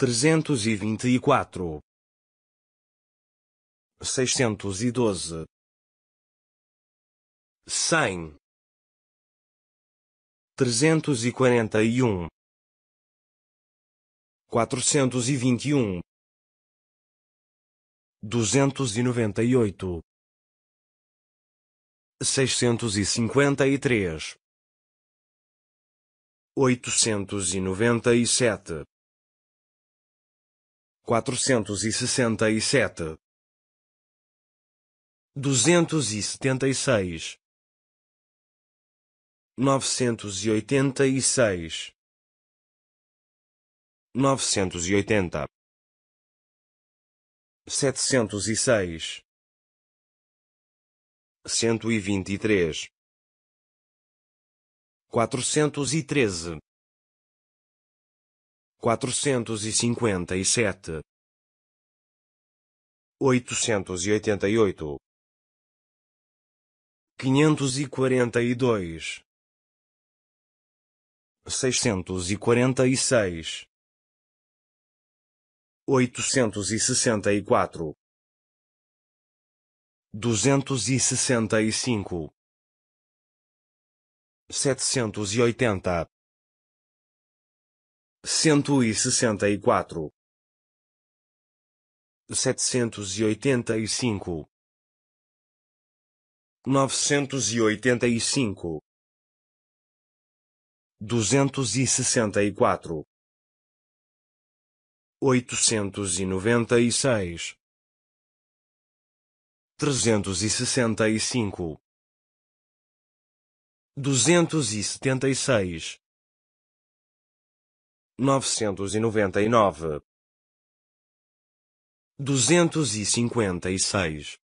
324 612 100 341 421 298 653 897 467 276 986 980 706 123 413 457 888 542 646 864 265 780 cento e sessenta e quatro, setecentos e oitenta e cinco, novecentos e oitenta e cinco, duzentos e sessenta e quatro, oitocentos e noventa e seis, trezentos e sessenta e cinco, duzentos e setenta e seis novecentos e noventa e nove, duzentos e cinquenta e seis